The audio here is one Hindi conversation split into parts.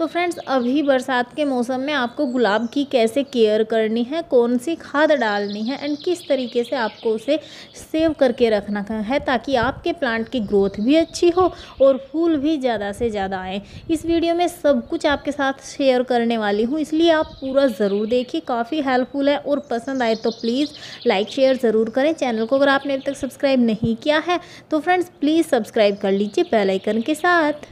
तो फ्रेंड्स अभी बरसात के मौसम में आपको गुलाब की कैसे केयर करनी है कौन सी खाद डालनी है एंड किस तरीके से आपको उसे सेव करके रखना है ताकि आपके प्लांट की ग्रोथ भी अच्छी हो और फूल भी ज़्यादा से ज़्यादा आए इस वीडियो में सब कुछ आपके साथ शेयर करने वाली हूँ इसलिए आप पूरा ज़रूर देखिए काफ़ी हेल्पफुल है और पसंद आए तो प्लीज़ लाइक शेयर ज़रूर करें चैनल को अगर आपने अभी तक सब्सक्राइब नहीं किया है तो फ्रेंड्स प्लीज़ सब्सक्राइब कर लीजिए बेलाइकन के साथ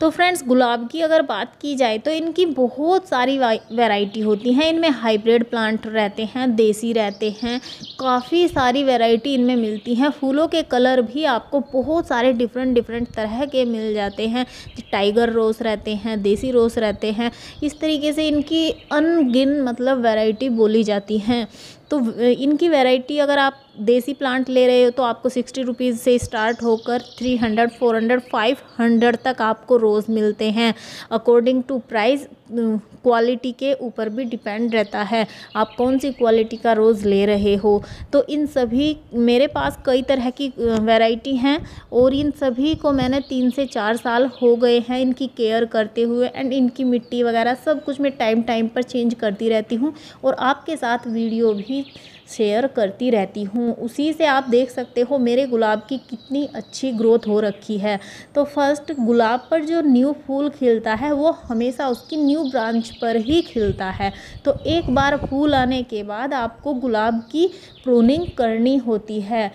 तो फ्रेंड्स गुलाब की अगर बात की जाए तो इनकी बहुत सारी वैरायटी होती हैं इनमें हाइब्रिड प्लांट रहते हैं देसी रहते हैं काफ़ी सारी वैरायटी इनमें मिलती हैं फूलों के कलर भी आपको बहुत सारे डिफरेंट डिफरेंट तरह के मिल जाते हैं टाइगर रोज़ रहते हैं देसी रोज़ रहते हैं इस तरीके से इनकी अनगिन मतलब वैराइटी बोली जाती हैं तो इनकी वैरायटी अगर आप देसी प्लांट ले रहे हो तो आपको सिक्सटी रुपीज़ से स्टार्ट होकर three hundred four hundred five hundred तक आपको रोज़ मिलते हैं अकॉर्डिंग टू प्राइस क्वालिटी के ऊपर भी डिपेंड रहता है आप कौन सी क्वालिटी का रोज़ ले रहे हो तो इन सभी मेरे पास कई तरह की वैरायटी हैं और इन सभी को मैंने तीन से चार साल हो गए हैं इनकी केयर करते हुए एंड इनकी मिट्टी वगैरह सब कुछ मैं टाइम टाइम पर चेंज करती रहती हूँ और आपके साथ वीडियो भी शेयर करती रहती हूँ उसी से आप देख सकते हो मेरे गुलाब की कितनी अच्छी ग्रोथ हो रखी है तो फर्स्ट गुलाब पर जो न्यू फूल खिलता है वो हमेशा उसकी न्यू ब्रांच पर ही खिलता है तो एक बार फूल आने के बाद आपको गुलाब की प्रोनिंग करनी होती है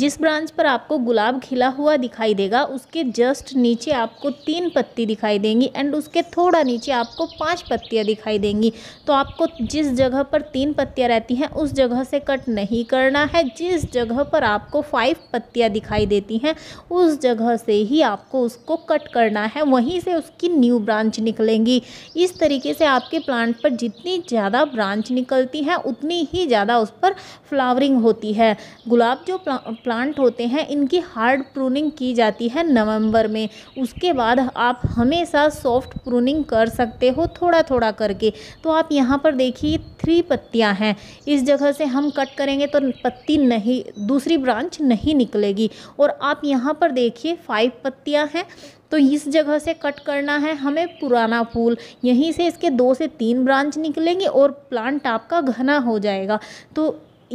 जिस ब्रांच पर आपको गुलाब खिला हुआ दिखाई देगा उसके जस्ट नीचे आपको तीन पत्ती दिखाई देंगी एंड उसके थोड़ा नीचे आपको पांच पत्तियां दिखाई देंगी तो आपको जिस जगह पर तीन पत्तियां रहती हैं उस जगह से कट नहीं करना है जिस जगह पर आपको फाइव पत्तियां दिखाई देती हैं उस जगह से ही आपको उसको कट करना है वहीं से उसकी न्यू ब्रांच निकलेंगी इस तरीके से आपके प्लांट पर जितनी ज़्यादा ब्रांच निकलती हैं उतनी ही ज़्यादा उस पर फ्लावरिंग होती है गुलाब जो प्लांट होते हैं इनकी हार्ड प्रूनिंग की जाती है नवंबर में उसके बाद आप हमेशा सॉफ्ट प्रूनिंग कर सकते हो थोड़ा थोड़ा करके तो आप यहाँ पर देखिए थ्री पत्तियाँ हैं इस जगह से हम कट करेंगे तो पत्ती नहीं दूसरी ब्रांच नहीं निकलेगी और आप यहाँ पर देखिए फाइव पत्तियाँ हैं तो इस जगह से कट करना है हमें पुराना फूल यहीं से इसके दो से तीन ब्रांच निकलेंगे और प्लांट आपका घना हो जाएगा तो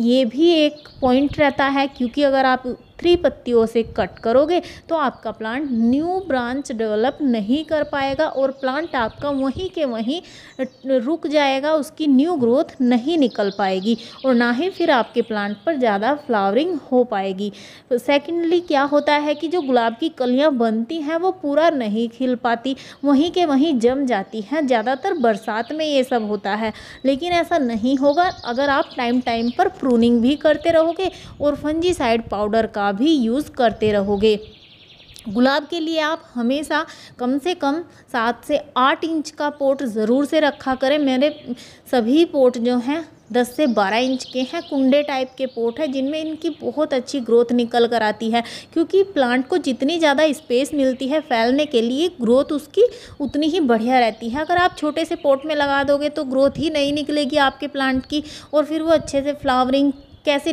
ये भी एक पॉइंट रहता है क्योंकि अगर आप थ्री पत्तियों से कट करोगे तो आपका प्लांट न्यू ब्रांच डेवलप नहीं कर पाएगा और प्लांट आपका वहीं के वहीं रुक जाएगा उसकी न्यू ग्रोथ नहीं निकल पाएगी और ना ही फिर आपके प्लांट पर ज़्यादा फ्लावरिंग हो पाएगी सेकेंडली क्या होता है कि जो गुलाब की कलियाँ बनती हैं वो पूरा नहीं खिल पाती वहीं के वहीं जम जाती हैं ज़्यादातर बरसात में ये सब होता है लेकिन ऐसा नहीं होगा अगर आप टाइम टाइम पर प्रूनिंग भी करते रहोगे और फंजी साइड पाउडर का का भी यूज़ करते रहोगे गुलाब के लिए आप हमेशा कम से कम सात से आठ इंच का पोट ज़रूर से रखा करें मेरे सभी पोट जो हैं दस से बारह इंच के हैं कुंडे टाइप के पोट हैं जिनमें इनकी बहुत अच्छी ग्रोथ निकल कर आती है क्योंकि प्लांट को जितनी ज़्यादा स्पेस मिलती है फैलने के लिए ग्रोथ उसकी उतनी ही बढ़िया रहती है अगर आप छोटे से पोट में लगा दोगे तो ग्रोथ ही नहीं निकलेगी आपके प्लांट की और फिर वो अच्छे से फ्लावरिंग कैसे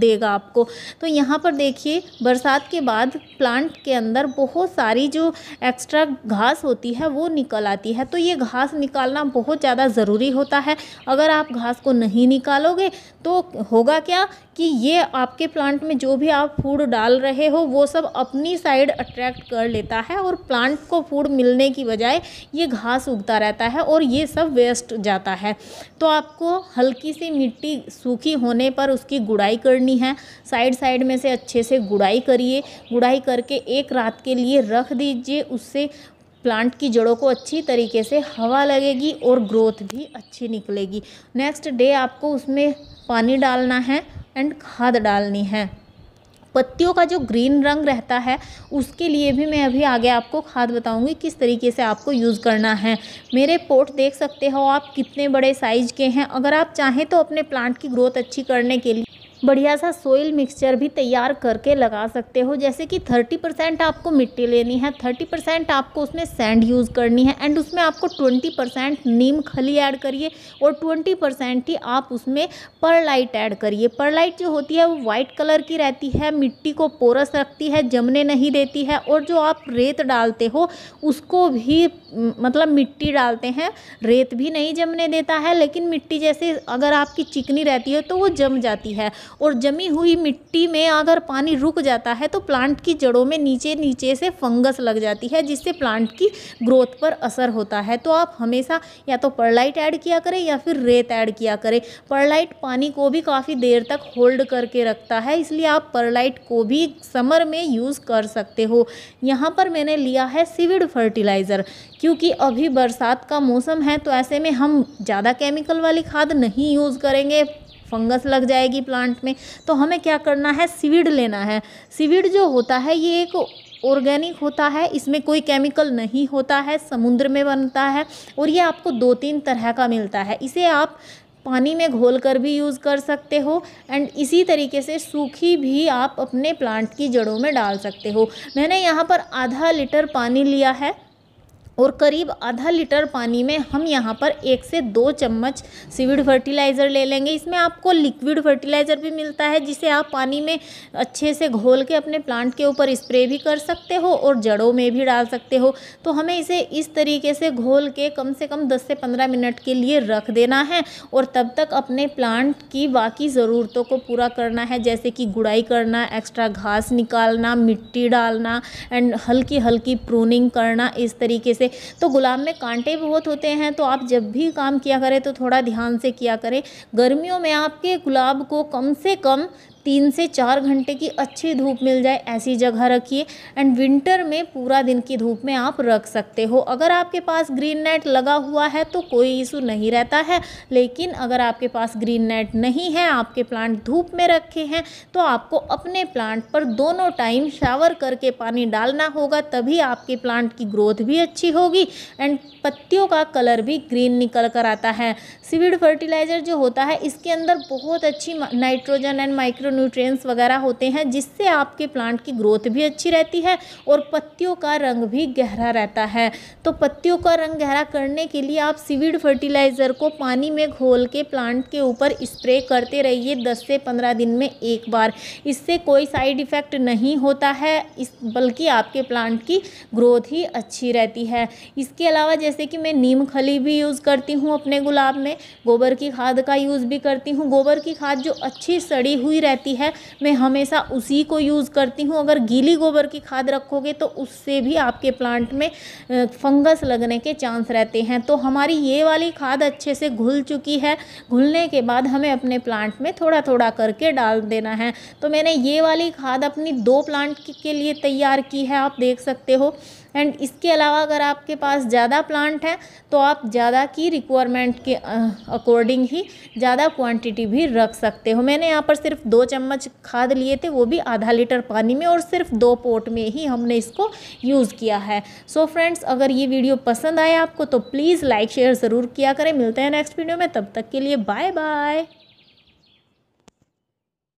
देगा आपको तो यहाँ पर देखिए बरसात के बाद प्लांट के अंदर बहुत सारी जो एक्स्ट्रा घास होती है वो निकल आती है तो ये घास निकालना बहुत ज़्यादा ज़रूरी होता है अगर आप घास को नहीं निकालोगे तो होगा क्या कि ये आपके प्लांट में जो भी आप फूड डाल रहे हो वो सब अपनी साइड अट्रैक्ट कर लेता है और प्लांट को फूड मिलने की बजाय ये घास उगता रहता है और ये सब वेस्ट जाता है तो आपको हल्की सी मिट्टी सूखी होने पर उसकी गुड़ाई करनी है साइड साइड में से अच्छे से गुड़ाई करिए गुड़ाई करके एक रात के लिए रख दीजिए उससे प्लांट की जड़ों को अच्छी तरीके से हवा लगेगी और ग्रोथ भी अच्छी निकलेगी नेक्स्ट डे आपको उसमें पानी डालना है एंड खाद डालनी है पत्तियों का जो ग्रीन रंग रहता है उसके लिए भी मैं अभी आगे आपको खाद बताऊंगी किस तरीके से आपको यूज़ करना है मेरे पोट देख सकते हो आप कितने बड़े साइज के हैं अगर आप चाहें तो अपने प्लांट की ग्रोथ अच्छी करने के लिए बढ़िया सा सोइल मिक्सचर भी तैयार करके लगा सकते हो जैसे कि थर्टी परसेंट आपको मिट्टी लेनी है थर्टी परसेंट आपको उसमें सैंड यूज़ करनी है एंड उसमें आपको ट्वेंटी परसेंट नीम खली ऐड करिए और ट्वेंटी परसेंट ही आप उसमें परलाइट ऐड करिए परलाइट जो होती है वो वाइट कलर की रहती है मिट्टी को पोरस रखती है जमने नहीं देती है और जो आप रेत डालते हो उसको भी मतलब मिट्टी डालते हैं रेत भी नहीं जमने देता है लेकिन मिट्टी जैसे अगर आपकी चिकनी रहती है तो वो जम जाती है और जमी हुई मिट्टी में अगर पानी रुक जाता है तो प्लांट की जड़ों में नीचे नीचे से फंगस लग जाती है जिससे प्लांट की ग्रोथ पर असर होता है तो आप हमेशा या तो परलाइट ऐड किया करें या फिर रेत ऐड किया करें परलाइट पानी को भी काफ़ी देर तक होल्ड करके रखता है इसलिए आप परलाइट को भी समर में यूज़ कर सकते हो यहाँ पर मैंने लिया है सिविड फर्टिलाइज़र क्योंकि अभी बरसात का मौसम है तो ऐसे में हम ज़्यादा केमिकल वाली खाद नहीं यूज़ करेंगे फंगस लग जाएगी प्लांट में तो हमें क्या करना है सीविड लेना है सीविड जो होता है ये एक ऑर्गेनिक होता है इसमें कोई केमिकल नहीं होता है समुद्र में बनता है और ये आपको दो तीन तरह का मिलता है इसे आप पानी में घोल कर भी यूज़ कर सकते हो एंड इसी तरीके से सूखी भी आप अपने प्लांट की जड़ों में डाल सकते हो मैंने यहाँ पर आधा लीटर पानी लिया है और करीब आधा लीटर पानी में हम यहाँ पर एक से दो चम्मच सीविड फर्टिलाइज़र ले लेंगे इसमें आपको लिक्विड फर्टिलाइज़र भी मिलता है जिसे आप पानी में अच्छे से घोल के अपने प्लांट के ऊपर स्प्रे भी कर सकते हो और जड़ों में भी डाल सकते हो तो हमें इसे इस तरीके से घोल के कम से कम दस से पंद्रह मिनट के लिए रख देना है और तब तक अपने प्लांट की बाकी ज़रूरतों को पूरा करना है जैसे कि गुड़ाई करना एक्स्ट्रा घास निकालना मिट्टी डालना एंड हल्की हल्की प्रूनिंग करना इस तरीके से सकते तो गुलाब में कांटे बहुत होते हैं तो आप जब भी काम किया करें तो थोड़ा ध्यान से किया करें गर्मियों में आपके गुलाब को कम से कम तीन से चार घंटे की अच्छी धूप मिल जाए ऐसी जगह रखिए एंड विंटर में पूरा दिन की धूप में आप रख सकते हो अगर आपके पास ग्रीन नेट लगा हुआ है तो कोई इशू नहीं रहता है लेकिन अगर आपके पास ग्रीन नेट नहीं है आपके प्लांट धूप में रखे हैं तो आपको अपने प्लांट पर दोनों टाइम शावर करके पानी डालना होगा तभी आपके प्लांट की ग्रोथ भी अच्छी होगी एंड पत्तियों का कलर भी ग्रीन निकल कर आता है सीविड फर्टिलाइज़र जो होता है इसके अंदर बहुत अच्छी नाइट्रोजन एंड माइक्रो न्यूट्रिएंट्स वगैरह होते हैं जिससे आपके प्लांट की ग्रोथ भी अच्छी रहती है और पत्तियों का रंग भी गहरा रहता है तो पत्तियों का रंग गहरा करने के लिए आप सीविड फर्टिलाइज़र को पानी में घोल के प्लांट के ऊपर स्प्रे करते रहिए दस से पंद्रह दिन में एक बार इससे कोई साइड इफ़ेक्ट नहीं होता है इस बल्कि आपके प्लांट की ग्रोथ ही अच्छी रहती है इसके अलावा जैसे कि मैं नीम खली भी यूज़ करती हूँ अपने गुलाब में गोबर की खाद का यूज़ भी करती हूँ गोबर की खाद जो अच्छी सड़ी हुई रहती रहती है मैं हमेशा उसी को यूज़ करती हूँ अगर गीली गोबर की खाद रखोगे तो उससे भी आपके प्लांट में फंगस लगने के चांस रहते हैं तो हमारी ये वाली खाद अच्छे से घुल चुकी है घुलने के बाद हमें अपने प्लांट में थोड़ा थोड़ा करके डाल देना है तो मैंने ये वाली खाद अपनी दो प्लांट के लिए तैयार की है आप देख सकते हो एंड इसके अलावा अगर आपके पास ज़्यादा प्लांट हैं तो आप ज़्यादा की रिक्वायरमेंट के अकॉर्डिंग ही ज़्यादा क्वांटिटी भी रख सकते हो मैंने यहाँ पर सिर्फ दो चम्मच खाद लिए थे वो भी आधा लीटर पानी में और सिर्फ दो पोट में ही हमने इसको यूज़ किया है सो so फ्रेंड्स अगर ये वीडियो पसंद आए आपको तो प्लीज़ लाइक शेयर ज़रूर किया करें मिलते हैं नेक्स्ट वीडियो में तब तक के लिए बाय बाय